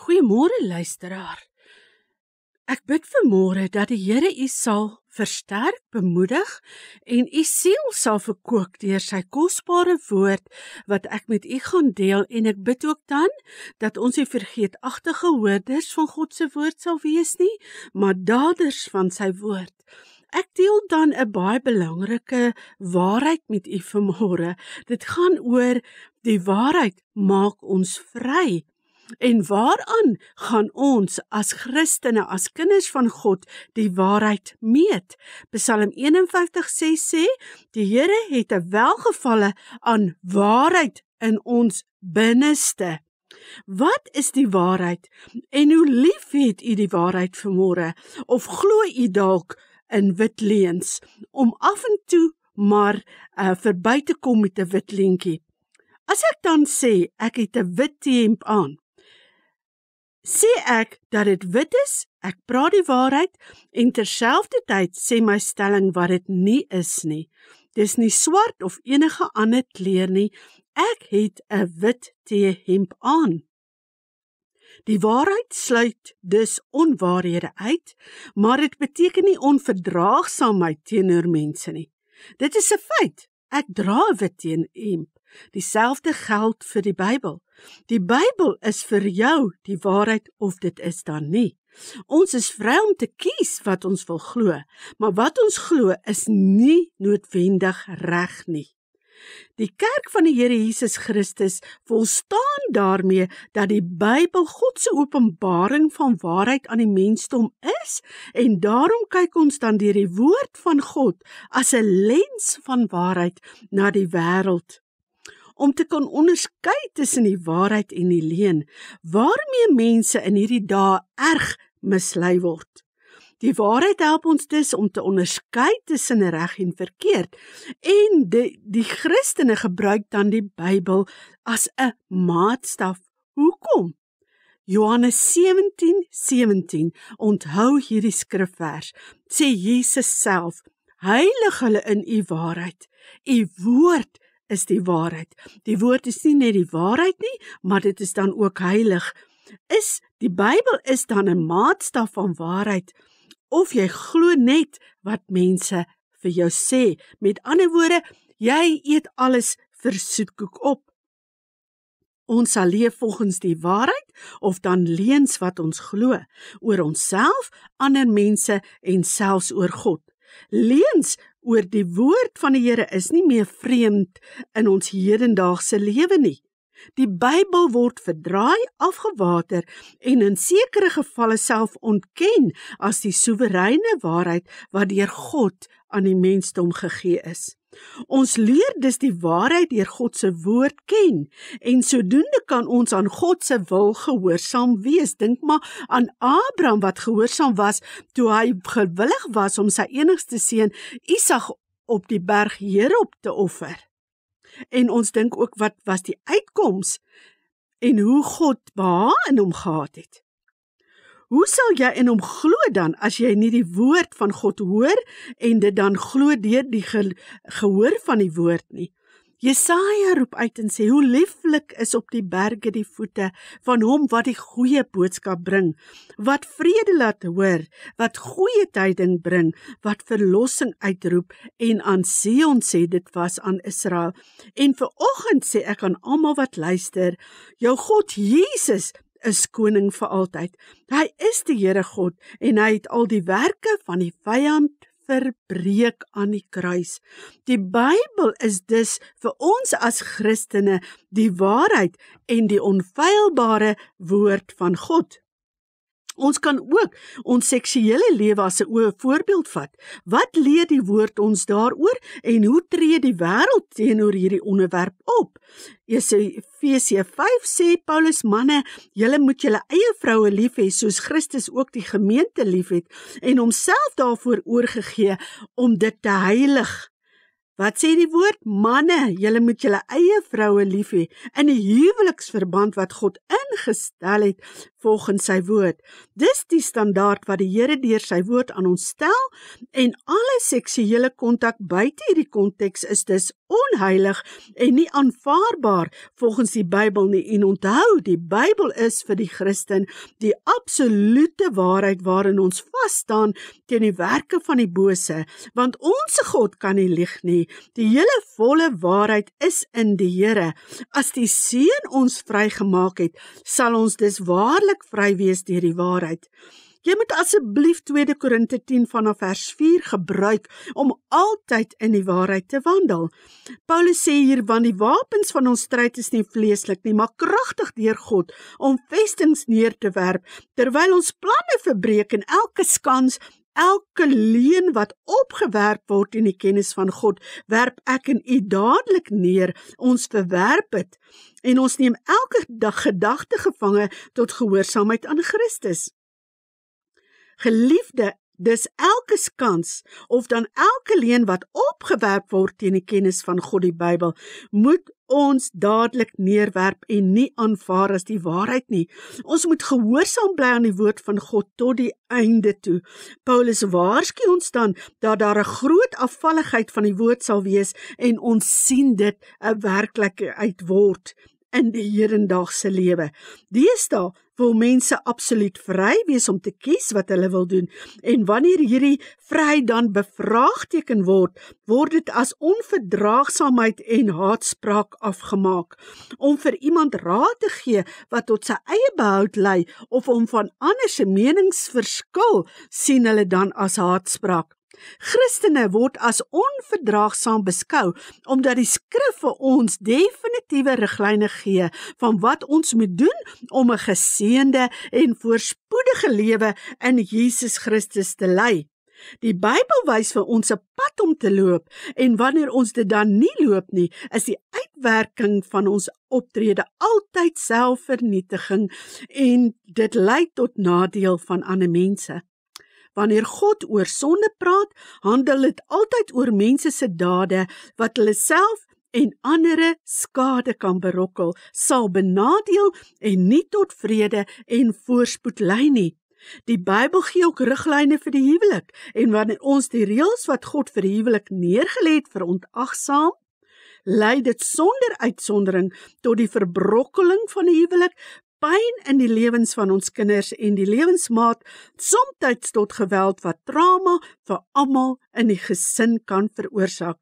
Goeiemôre luisteraar. Ek bid vir môre dat die Here u sal versterk, bemoedig en u siel sal verkoop deur sy kosbare woord wat ek met u gaan deel en ek bid ook dan dat ons nie vergeetagtige hoorders van God se woord sal wees nie, maar daders van sy woord. Ek deel dan 'n baie belangrike waarheid met u vanmôre. Dit gaan oor die waarheid maak ons vry. En waaraan gaan ons as Christene, as kinders van God, die waarheid meet? Psalm 51:6 sê, die Here het 'n welgevalle aan waarheid in ons binneste. Wat is die waarheid? En hoe lief het u die waarheid vermore of glo u dalk in wit leuns om af en toe maar uh, verby te kom met 'n wit leentjie? As ek dan sê ek het 'n wit T-hemp aan, sê ek dat dit wit is, ek praat die waarheid en terselfdertyd sê my stelling wat dit nie is nie. Dis nie swart of enige ander kleur nie. Ek het 'n wit T-hemp aan. Die waarheid sluit dus onwaarhede uit, maar dit beteken nie onverdraagsaamheid teenoor mense nie. Dit is 'n feit. Ek dra wit T-hemp. Dieselfde geld vir die Bybel. Die Bybel is vir jou die waarheid of dit is dan nie. Ons is vry om te kies wat ons wil glo, maar wat ons glo is nie noodwendig reg nie. Die kerk van die Here Jesus Christus wil staan daarmee dat die Bybel God se openbaring van waarheid aan die mensdom is en daarom kyk ons dan deur die woord van God as 'n lens van waarheid na die wêreld om te kan onderskei tussen die waarheid en die leuen, waarmee mense in hierdie dae erg mislei word. Die waarheid help ons dus om te onderskei tussen reg en verkeerd en die, die Christene gebruik dan die Bybel as 'n maatstaf. Hoekom? Johannes 17:17 17, onthou hierdie skrifvers sê Jesus self heilig hulle in u waarheid u woord is die waarheid. Die woord is nie net die waarheid nie, maar dit is dan ook heilig. Is die Bybel is dan 'n maatstaf van waarheid of jy glo net wat mense vir jou sê. Met ander woorde, jy eet alles vir soetkoek op. Ons sal leef volgens die waarheid of dan leuns wat ons glo oor onsself, ander mense en selfs oor God. Leuns oor die woord van die Here is nie meer vreemd in ons hedendaagse lewe nie. Die Bybel word verdraai, afgewater en in sekere gevalle self ontken as die soewereine waarheid wat deur God aan die mensdom gegee is. Ons leer dus die waarheid deur God se woord ken en sodoende kan ons aan God se wil gehoorsaam wees. Dink maar aan Abraham wat gehoorsaam was toe hy gewillig was om sy enigste seun Isak op die berg Hierop te offer. En ons dink ook wat was die uitkoms en hoe God baa in hom gehad het. Hoe sal jy in hom glo dan as jy nie die woord van God hoor en dit dan glo deur die ge gehoor van die woord nie? Jesaja roep uit en sê hoe lieflik is op die berge die voete van hom wat die goeie boodskap bring, wat vrede laat hoor, wat goeie tyding bring, wat verlossing uitroep en aan Sion sê dit was aan Israel. En vir oggend sê ek aan almal wat luister, jou God Jesus is koning vir altyd. Hy is die Here God en hy het al die werke van die vyand verbreek aan die kruis. Die Bybel is dus vir ons as Christene die waarheid en die onfeilbare woord van God. Ons kan ook ons seksuele lewe as 'n voorbeeld vat. Wat leer die woord ons daaroor en hoe tree die wêreld teenoor hierdie onderwerp op? Efesië 5 sê Paulus manne, julle moet julle eie vroue lief hê soos Christus ook die gemeente liefhet en homself daarvoor oorgegee om dit te heilig. Wat sê die woord manne, julle moet julle eie vroue lief hê in 'n huweliksverband wat God ingestel het volgens sy woord. Dis die standaard wat die Here deur sy woord aan ons stel en alle seksuele kontak buite hierdie konteks is dus onheilig en nie aanvaarbaar volgens die Bybel nie. En onthou, die Bybel is vir die Christen die absolute waarheid waarin ons vas staan teen die werke van die bose, want ons God kan nie lieg nie. Die hele volle waarheid is in die Here. As die Seun ons vrygemaak het, sal ons dus waarlik werklik vry wees deur die waarheid. Jy moet asseblief 2 Korinte 10 vanaf vers 4 gebruik om altyd in die waarheid te wandel. Paulus sê hier want die wapens van ons stryd is nie vleeslik nie, maar kragtig deur God om vestings neer te werp terwyl ons planne verbreek en elke skans Elke leuen wat opgewerp word in die kennis van God, werp ek en u dadelik neer. Ons verwerp dit en ons neem elke dag gedagte gevange tot gehoorsaamheid aan Christus. Geliefde, dis elke kans of dan elke leen wat opgewerp word teen die kennis van God die Bybel, moet ons dadelik neerwerp en nie aanvaar as die waarheid nie. Ons moet gehoorsaam bly aan die woord van God tot die einde toe. Paulus waarsku ons dan dat daar 'n groot afvalligheid van die woord sal wees en ons sien dit 'n eh, werklikheid word in die hedendaagse lewe. Deesdae wil mense absoluut vry wees om te kies wat hulle wil doen en wanneer hierdie vryheid dan bevraagteken word, word dit as onverdraagsaamheid en haatspraak afgemaak. Om vir iemand raad te gee wat tot sy eie behoud lei of om van ander se menings verskil, sien hulle dan as haatspraak. Christene word as onverdraagsaam beskou omdat die skrif vir ons definitiewe riglyne gee van wat ons moet doen om 'n geseënde en voorspoedige lewe in Jesus Christus te lei. Die Bybel wys vir ons 'n pad om te loop en wanneer ons dit dan nie loop nie, is die uitwerking van ons optrede altyd selfvernietiging en dit lei tot nadeel van ander mense. Wanneer God oor sonde praat, handel dit altyd oor mense se dade wat hulle self en ander skade kan berokkel, sal benadeel en nie tot vrede en voorspoed lei nie. Die Bybel gee ook riglyne vir die huwelik en wanneer ons die reëls wat God vir die huwelik neergelê het verontagsaam, lei dit sonder uitsondering tot die verbrokkeling van die huwelik, pyn in die lewens van ons kinders en die lewensmaat soms tot geweld wat trauma vir almal in die gesin kan veroorsaak.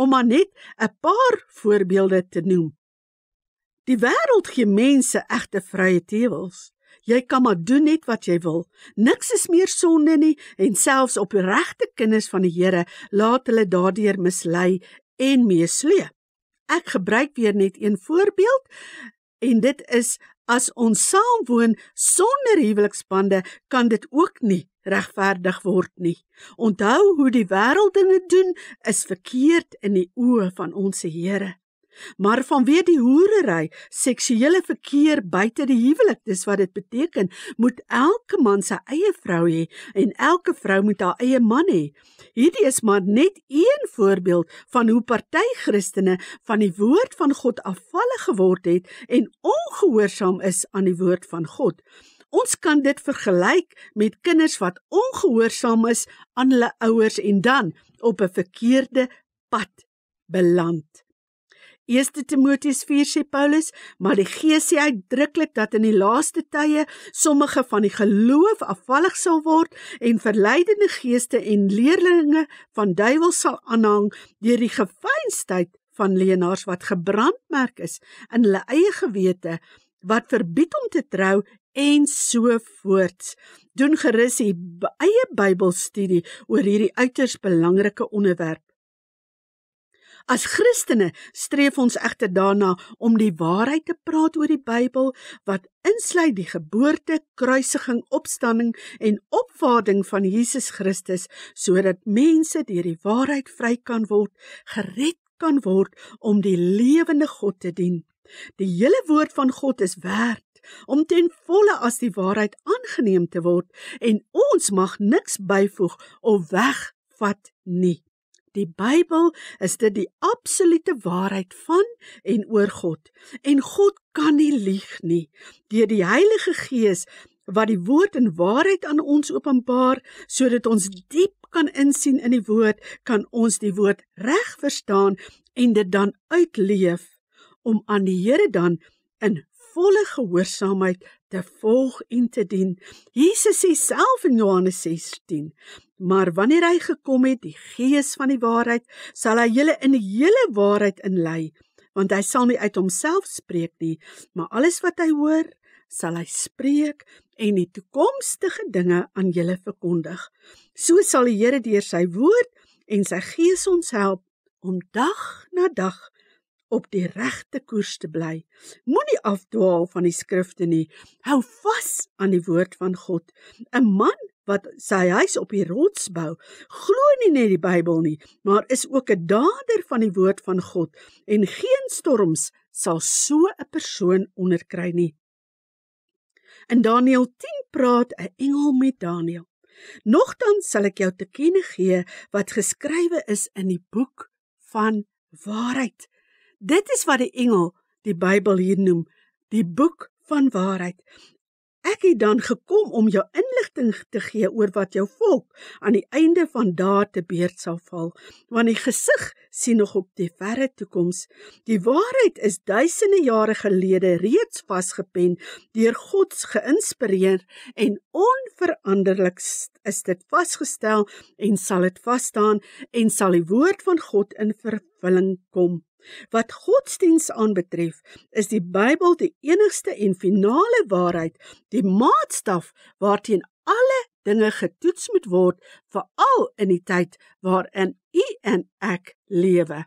Om maar net 'n paar voorbeelde te noem. Die wêreld gee mense egte vrye teewels. Jy kan maar doen net wat jy wil. Niks is meer sonde nie en selfs op regte kinders van die Here laat hulle daardeur mislei en meesleep. Ek gebruik weer net een voorbeeld en dit is As ons saamwoon sonder huweliksbande, kan dit ook nie regverdig word nie. Onthou hoe die wêreld dinge doen is verkeerd in die oë van ons Here maar vanweë die hoerery, seksuele verkeer buite die huwelik, dis wat dit beteken, moet elke man sy eie vrou hê en elke vrou moet haar eie man hê. Hierdie is maar net een voorbeeld van hoe party Christene van die woord van God afvallig geword het en ongehoorsaam is aan die woord van God. Ons kan dit vergelyk met kinders wat ongehoorsaam is aan hulle ouers en dan op 'n verkeerde pad beland. Eerste Timoteus 4 sê Paulus, maar die Gees sê uitdruklik dat in die laaste tye sommige van die geloof afvallig sal word en verleidende geeste en leerlinge van duiwel sal aanhang deur die gefeinstheid van leenaars wat gebrandmerk is in hulle eie gewete wat verbied om te trou en so voort. Doen gerus 'n eie Bybelstudie oor hierdie uiters belangrike onderwerp. As Christene streef ons egter daarna om die waarheid te praat oor die Bybel wat insluit die geboorte, kruisiging, opstanding en opvaarding van Jesus Christus sodat mense deur die waarheid vry kan word, gered kan word om die lewende God te dien. Die hele woord van God is werd om ten volle as die waarheid aangeneem te word en ons mag niks byvoeg of wegvat nie. Die Bybel is dit die absolute waarheid van en oor God en God kan nie lieg nie. Deur die Heilige Gees wat die woord in waarheid aan ons openbaar sodat ons diep kan insien in die woord, kan ons die woord reg verstaan en dit dan uitleef om aan die Here dan in volle gehoorsaamheid te volg en te dien. Jesus sê self in Johannes 16: "Maar wanneer hy gekom het, die Gees van die waarheid, sal hy julle in die hele waarheid inlei, want hy sal nie uit homself spreek nie, maar alles wat hy hoor, sal hy spreek en die toekomstige dinge aan julle verkondig. So sal die Here deur sy woord en sy Gees ons help om dag na dag op die regte koers te bly. Moenie afdwaal van die skrifte nie. Hou vas aan die woord van God. 'n Man wat sy huis op die rots bou, glo nie net die Bybel nie, maar is ook 'n dader van die woord van God en geen storms sal so 'n persoon onderkry nie. In Daniël 10 praat 'n engel met Daniël. Nogtans sal ek jou te kenne gee wat geskrywe is in die boek van waarheid. Dit is wat die engel die Bybel hier noem, die boek van waarheid. Ek het dan gekom om jou inligting te gee oor wat jou volk aan die einde van daardie te beerd sal val, want die gesig sien nog op die verre toekoms. Die waarheid is duisende jare gelede reeds vasgepen deur God se geïnspireer en onveranderlik is dit vasgestel en sal dit vas staan en sal die woord van God in vervulling kom. Wat godsdiens aanbetref, is die Bybel die enigste en finale waarheid, die maatstaf waarteen alle dinge getoets moet word, veral in die tyd waarin u en ek lewe.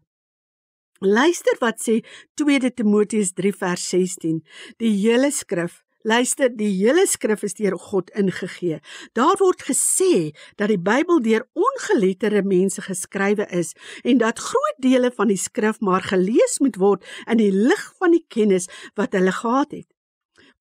Luister wat sê 2 Timoteus 3 vers 16. Die hele skrif Luister, die hele skrif is deur God ingegee. Daar word gesê dat die Bybel deur ongeletterde mense geskrywe is en dat groot dele van die skrif maar gelees moet word in die lig van die kennis wat hulle gehad het.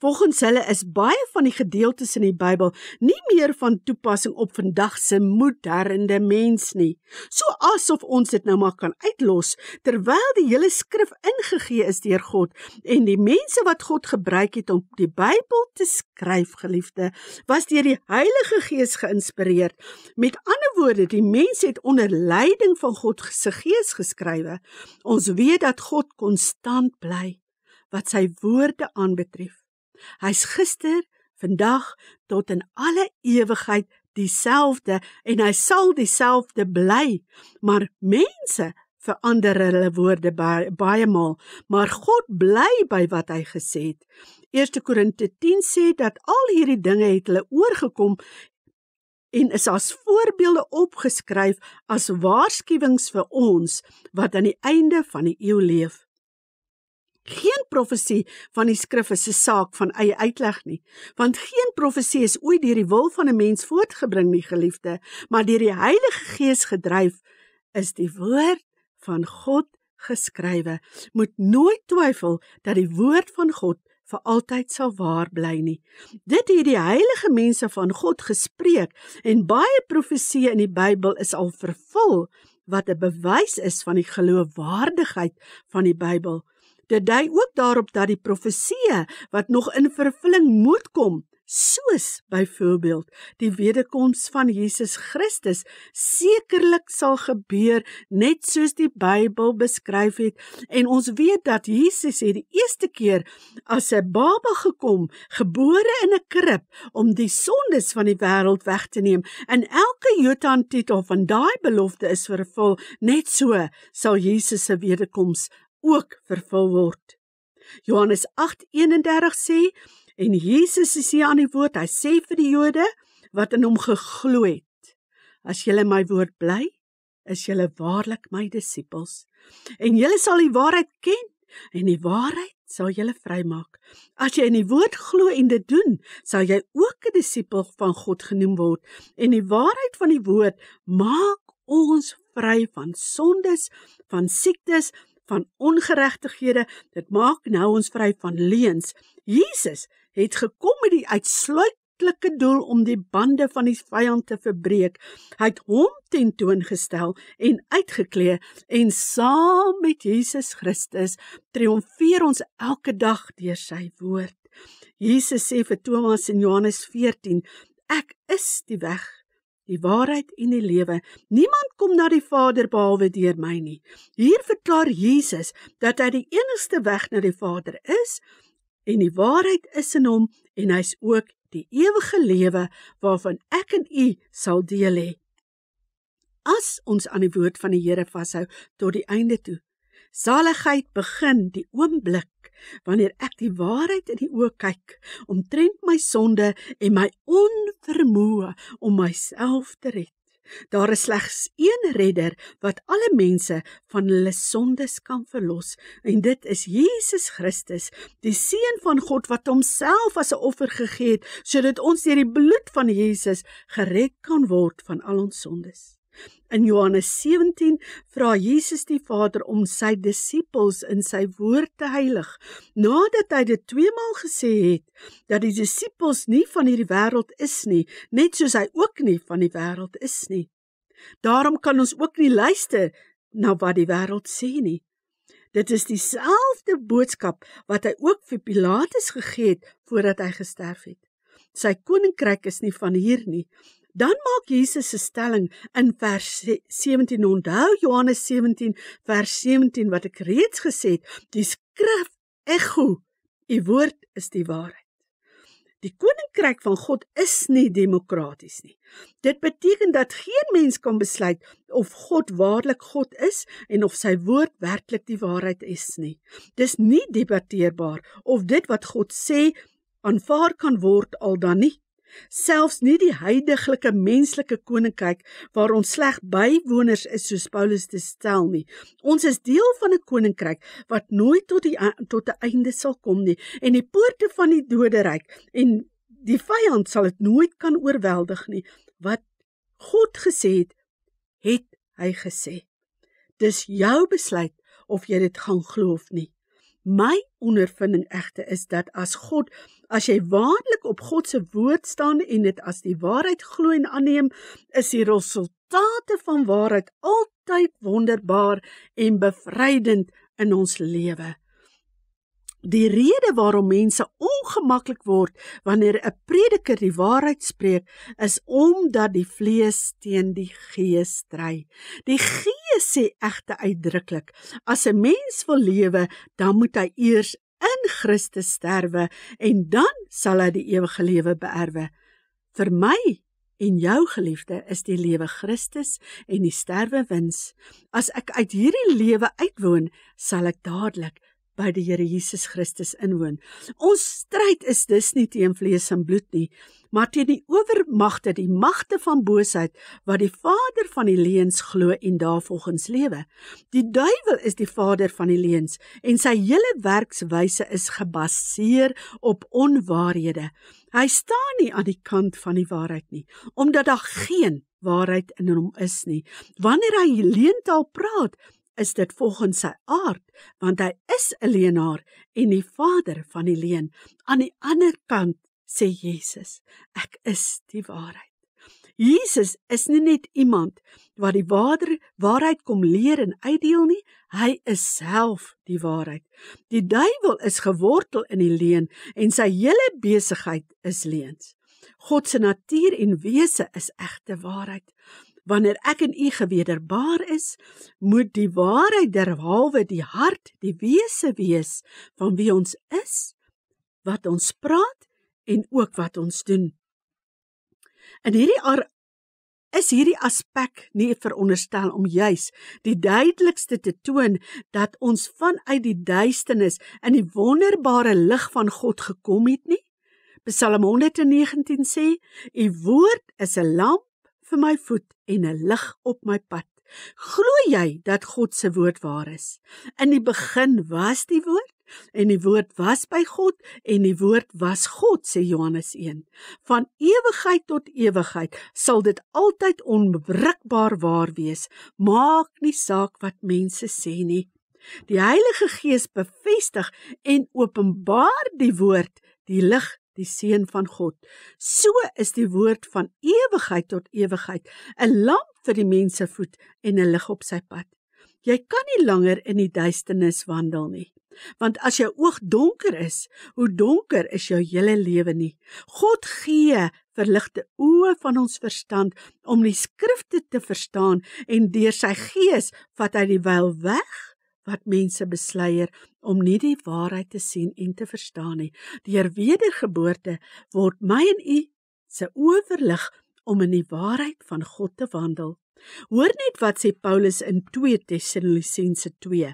Volgens hulle is baie van die gedeeltes in die Bybel nie meer van toepassing op vandag se moderne mens nie. So asof ons dit nou maar kan uitlos terwyl die hele skrif ingegee is deur God en die mense wat God gebruik het om die Bybel te skryf, geliefde, was deur die Heilige Gees geïnspireer. Met ander woorde, die mense het onder leiding van God se Gees geskrywe. Ons weet dat God konstant bly wat sy woorde aanbetref. Hy's gister, vandag tot in alle ewigheid dieselfde en hy sal dieselfde bly. Maar mense verander hulle woorde baie, baie maal, maar God bly by wat hy gesê het. 1 Korinte 10 sê dat al hierdie dinge het hulle oorgekom en is as voorbeelde opgeskryf as waarskuwings vir ons wat aan die einde van die eeu leef. Geen profesie van die skrif is 'n saak van eie uitleg nie, want geen profesie is ooit deur die wil van 'n mens voortgebring nie, geliefde, maar deur die Heilige Gees gedryf is die woord van God geskrywe. Moet nooit twyfel dat die woord van God vir altyd sal waar bly nie. Dit het die heilige mense van God gespreek en baie profesieë in die Bybel is al vervul wat 'n bewys is van die geloofwaardigheid van die Bybel. Dit dui ook daarop dat die profeseë wat nog in vervulling moet kom, soos byvoorbeeld die wederkoms van Jesus Christus, sekerlik sal gebeur net soos die Bybel beskryf het en ons weet dat Jesus het die eerste keer as 'n baba gekom, gebore in 'n krib om die sondes van die wêreld weg te neem. En elke Jood aan titel van daai belofte is vervul. Net so sal Jesus se wederkoms ook vervul word. Johannes 8:31 sê en Jesus is hier aan die woord. Hy sê vir die Jode wat in hom geglo het: As julle my woord bly, is julle waarlik my disippels en julle sal die waarheid ken en die waarheid sal julle vrymaak. As jy in die woord glo en dit doen, sal jy ook 'n disipel van God genoem word en die waarheid van die woord maak ons vry van sondes, van siektes, van ongeregtighede. Dit maak nou ons vry van leuns. Jesus het gekom met die uitsluitlike doel om die bande van die vyand te verbreek. Hy het hom tentoon gestel en uitgeklee en saam met Jesus Christus triomfeer ons elke dag deur sy woord. Jesus sê vir Thomas in Johannes 14: Ek is die weg, die waarheid en die lewe. Niemand kom na die Vader behalwe deur my nie. Hier verklaar Jesus dat hy die enigste weg na die Vader is en die waarheid is in hom en hy's ook die ewige lewe waarvan ek en u sal deel hê. As ons aan die woord van die Here vashou tot die einde toe, saligheid begin die oomblik wanneer ek die waarheid in die oë kyk omtrent my sonde en my onvermoë om myself te red. Daar is slegs een redder wat alle mense van hulle sondes kan verlos en dit is Jesus Christus, die seun van God wat homself as 'n offer gegee het sodat ons deur die bloed van Jesus gered kan word van al ons sondes. In Johannes 17 vra Jesus die Vader om sy disippels in sy woord te heilig, nadat hy dit tweemaal gesê het dat die disippels nie van hierdie wêreld is nie, net soos hy ook nie van die wêreld is nie. Daarom kan ons ook nie luister na wat die wêreld sê nie. Dit is dieselfde boodskap wat hy ook vir Pilatus gegee het voordat hy gesterf het. Sy koninkryk is nie van hier nie. Dan maak Jesus 'n stelling in vers 17. Onthou Johannes 17 vers 17 wat ek reeds gesê het, die skrif ekho, u woord is die waarheid. Die koninkryk van God is nie demokraties nie. Dit beteken dat geen mens kan besluit of God waarlik God is en of sy woord werklik die waarheid is nie. Dis nie debatteerbaar of dit wat God sê aanvaar kan word al dan nie selfs nie die heidaglike menslike koninkryk waar ons slegs bywoners is soos Paulus dit stel nie ons is deel van 'n koninkryk wat nooit tot die tot 'n einde sal kom nie en die poorte van die doderyk en die vyand sal dit nooit kan oorweldig nie wat God gesê het het hy gesê dis jou besluit of jy dit gaan glo of nie my ondervinding egte is dat as God As jy waarlik op God se woord staan en dit as die waarheid glo en aanneem, is die resultate van waarheid altyd wonderbaar en bevrydend in ons lewe. Die rede waarom mense ongemaklik word wanneer 'n prediker die waarheid spreek, is omdat die vlees teen die gees stry. Die gees sê egte uitdruklik: "As 'n mens wil lewe, dan moet hy eers in Christus sterwe en dan sal hy die ewige lewe beerwe. Vir my en jou geliefde is die lewe Christus en die sterwe wins. As ek uit hierdie lewe uitwoon, sal ek dadelik by die Here Jesus Christus inwoon. Ons stryd is dus nie teen vlees en bloed nie, maar teen die owermagte, die magte van boosheid wat die vader van die leuns glo en daarvolgens lewe. Die duiwel is die vader van die leuns en sy hele werkswyse is gebaseer op onwaarhede. Hy staan nie aan die kant van die waarheid nie, omdat daar geen waarheid in hom is nie. Wanneer hy leuntaal praat, is dit volgens sy aard want hy is 'n leenaar en die vader van die leen. Aan die ander kant sê Jesus, ek is die waarheid. Jesus is nie net iemand wat die waarder waarheid kom leer en uitdeel nie, hy is self die waarheid. Die duiwel is gewortel in die leen en sy hele besigheid is leuns. God se natuur en wese is egte waarheid wanneer ek en u gewederbaar is, moet die waarheid derhalwe die hart, die wese wees van wie ons is, wat ons praat en ook wat ons doen. In hierdie ar is hierdie aspek nie veronderstel om juis die duidelikste te toon dat ons vanuit die duisternis in die wonderbare lig van God gekom het nie. Psalm 119 sê: "U woord is 'n lamp vir my voet en 'n lig op my pad. Glo jy dat God se woord waar is? In die begin was die woord en die woord was by God en die woord was God, sê Johannes 1. Van ewigheid tot ewigheid sal dit altyd onbreekbaar waar wees. Maak nie saak wat mense sê nie. Die Heilige Gees bevestig en openbaar die woord, die lig die seun van God. So is die woord van ewigheid tot ewigheid 'n lamp vir die mense voet en 'n lig op sy pad. Jy kan nie langer in die duisternis wandel nie. Want as jou oog donker is, hoe donker is jou hele lewe nie. God gee verligte oë van ons verstand om die skrifte te verstaan en deur sy gees vat hy die wyl weg wat mense besluier om nie die waarheid te sien en te verstaan nie. Deur wedergeboorte word my en u se oë verlig om in die waarheid van God te wandel. Hoor net wat sê Paulus in 2 Tessalonisense 2.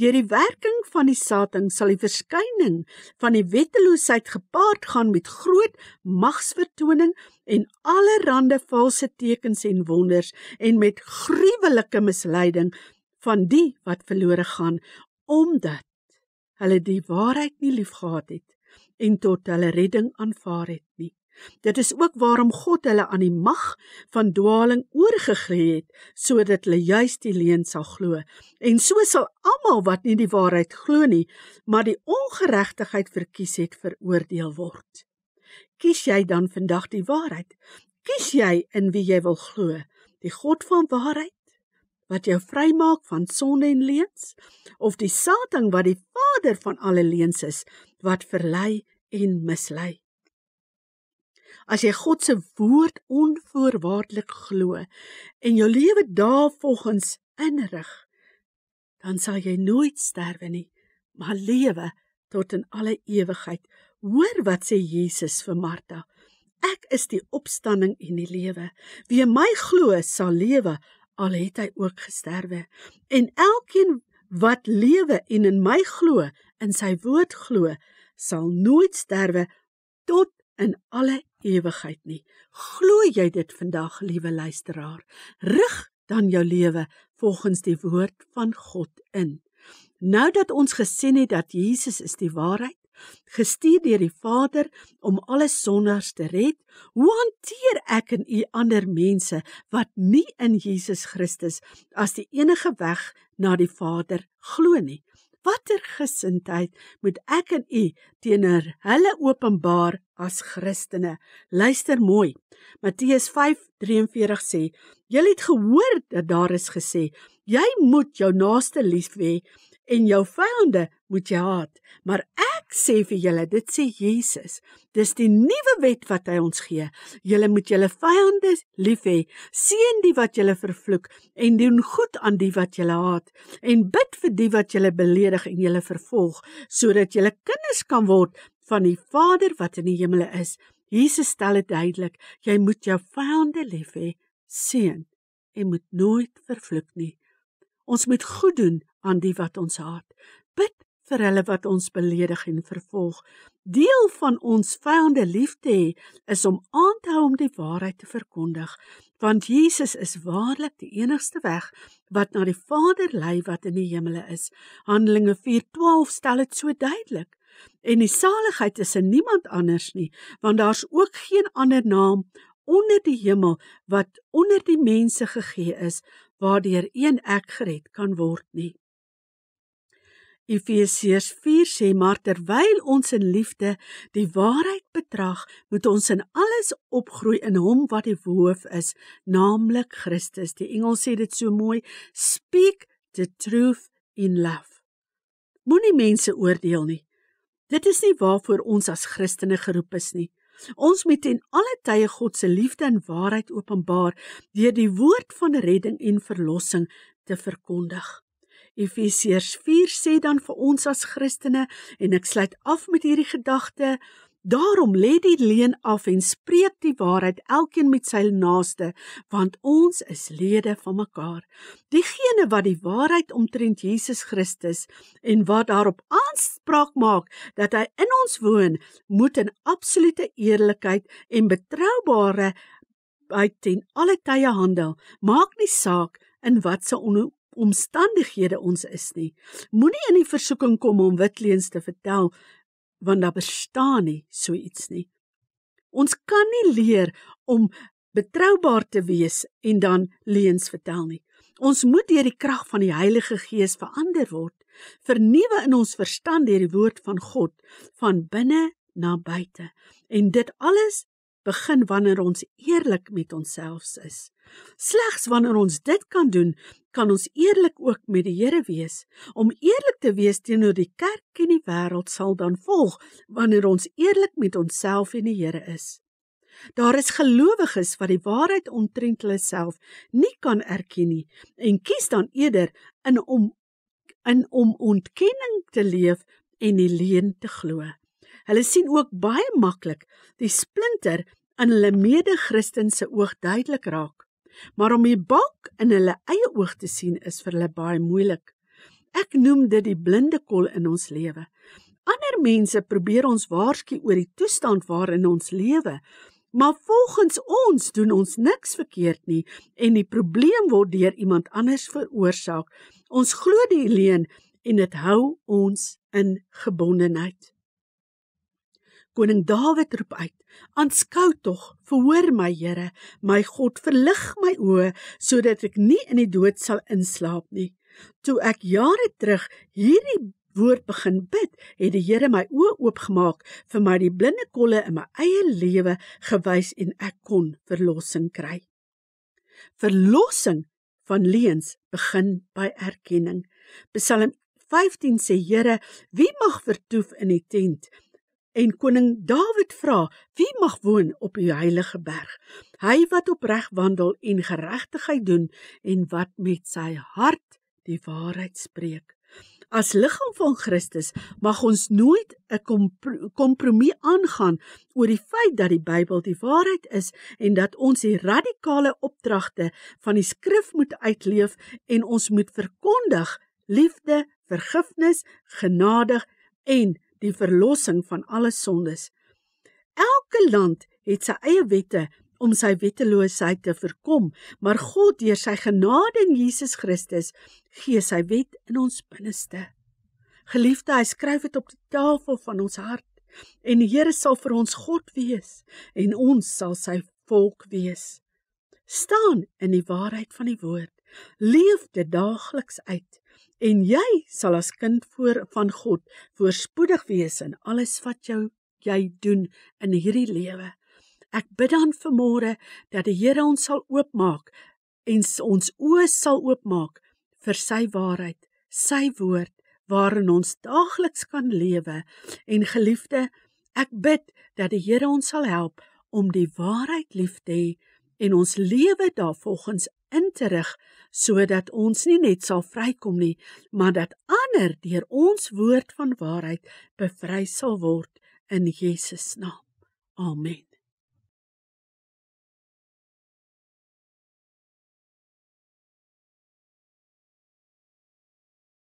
Deur die werking van die Satan sal die verskyning van die wetteloosheid gepaard gaan met groot magsvertoning en allerlei valse tekens en wonders en met gruwelike misleiding van die wat verlore gaan omdat hulle die waarheid nie liefgehad het en tot hulle redding aanvaar het nie. Dit is ook waarom God hulle aan die mag van dwaaling oorgegee het sodat hulle juis die leuen sal glo en so sal almal wat nie die waarheid glo nie maar die ongeregtigheid verkies het veroordeel word. Kies jy dan vandag die waarheid? Kies jy in wie jy wil glo? Die God van waarheid wat jou vrymaak van sonde en leuns of die satan wat die vader van alle leuns is wat verlei en mislei as jy god se woord onvoorwaardelik glo en jou lewe daarvolgens inrig dan sal jy nooit sterwe nie maar lewe tot in alle ewigheid hoor wat sê jesus vir marta ek is die opstanding en die lewe wie my glo sal lewe al het hy ook gesterwe en elkeen wat lewe en in my glo in sy woord glo sal nooit sterwe tot in alle ewigheid nie glo jy dit vandag liewe luisteraar rig dan jou lewe volgens die woord van God in nou dat ons gesien het dat Jesus is die waarheid gestuur deur die Vader om alle sondaars te red, hoe hanteer ek en u ander mense wat nie in Jesus Christus as die enige weg na die Vader glo nie? Watter gesindheid moet ek en u teenoor hulle openbaar as Christene? Luister mooi. Matteus 5:43 sê: "Julle het gehoor dat daar is gesê: Jy moet jou naaste lief hê en jou vyande moet jy haat." Maar ek Ek sê vir julle, dit sê Jesus, dis die nuwe wet wat hy ons gee. Julle moet julle vyande lief hê, seën die wat julle vervloek en doen goed aan die wat julle haat en bid vir die wat julle beledig en julle vervolg, sodat julle kinders kan word van die Vader wat in die hemel is. Jesus stel dit duidelik, jy moet jou vyande lief hê, seën en moet nooit vervloek nie. Ons moet goed doen aan die wat ons haat vir hulle wat ons beledig en vervolg. Deel van ons vyande lief te hê is om aan te hou om die waarheid te verkondig, want Jesus is waarlik die enigste weg wat na die Vader lei wat in die hemele is. Handelinge 4:12 stel dit so duidelik. En die saligheid is in niemand anders nie, want daar's ook geen ander naam onder die hemel wat onder die mense gegee is waardeur een ek gered kan word nie. Efesiërs 4 sê maar terwyl ons in liefde die waarheid betrag, moet ons in alles opgroei in hom wat die hoof is, naamlik Christus. Die Engels sê dit so mooi, speak the truth in love. Moenie mense oordeel nie. Dit is nie waarvoor ons as Christene geroep is nie. Ons moet ten alle tye God se liefde en waarheid openbaar deur die woord van redding en verlossing te verkondig. Efesiërs 4 sê dan vir ons as Christene en ek sluit af met hierdie gedagte Daarom lê die leuen af en spreek die waarheid elkeen met sy naaste want ons is lede van mekaar. Diegene wat die waarheid omtrent Jesus Christus en wat daarop aanspraak maak dat hy in ons woon, moet in absolute eerlikheid en betroubare uit ten alle tye handel. Maak nie saak in watter omstandighede ons is nie. Moenie in die versoeking kom om wit leuns te vertel want daar bestaan nie so iets nie. Ons kan nie leer om betroubaar te wees en dan leuns vertel nie. Ons moet deur die krag van die Heilige Gees verander word, vernuwe in ons verstand deur die woord van God van binne na buite. En dit alles begin wanneer ons eerlik met onsself is. Slegs wanneer ons dit kan doen, kan ons eerlik ook met die Here wees. Om eerlik te wees teenoor die kerk en die wêreld sal dan volg wanneer ons eerlik met onsself en die Here is. Daar is gelowiges wat die waarheid omtrent hulle self nie kan erken nie en kies dan eerder in om in om ontkenning te leef en die leuen te glo. Hulle sien ook baie maklik die splinter in hulle mede-Christen se oog duidelik raak. Maar om die balk in hulle eie oog te sien is vir hulle baie moeilik. Ek noem dit die blinde kol in ons lewe. Ander mense probeer ons waarsku oor die toestand waarin ons lewe, maar volgens ons doen ons niks verkeerd nie en die probleem word deur iemand anders veroorsaak. Ons glo die leuen en dit hou ons in gebondenheid. Koning Dawid roep uit: "Aanskou tog, verhoor my Here, my God, verlig my oë sodat ek nie in die dood sal inslaap nie." Toe ek jare terug hierdie woord begin bid, het die Here my oë oopgemaak vir my die blinde kolle in my eie lewe gewys en ek kon verlossing kry. Verlossing van leuns begin by erkenning. Psalm 15 sê: "Here, wie mag vertoef in die tent?" en koning Dawid vra: "Wie mag woon op u heilige berg? Hy wat opreg wandel en geregtigheid doen en wat met sy hart die waarheid spreek." As liggaam van Christus mag ons nooit 'n kompromie aangaan oor die feit dat die Bybel die waarheid is en dat ons die radikale opdragte van die skrif moet uitleef en ons moet verkondig liefde, vergifnis, genadig en die verlossing van alle sondes. Elke land het sy eie wette om sy wetteloosheid te verkom, maar God deur sy genade in Jesus Christus gee sy wet in ons binneste. Geliefde, hy skryf dit op die tafel van ons hart en die Here sal vir ons God wees en ons sal sy volk wees. Staan in die waarheid van die woord. Leef dit daagliks uit en jy sal as kind voor van God voorspoedig wees in alles wat jou jy doen in hierdie lewe. Ek bid dan vanmôre dat die Here ons sal oopmaak en ons oë sal oopmaak vir sy waarheid, sy woord waarin ons daagliks kan lewe en geliefde, ek bid dat die Here ons sal help om die waarheid lief te hê en ons lewe daarvolgens in te rig sodat ons nie net sal vrykom nie, maar dat ander deur ons woord van waarheid bevry sal word in Jesus naam. Amen.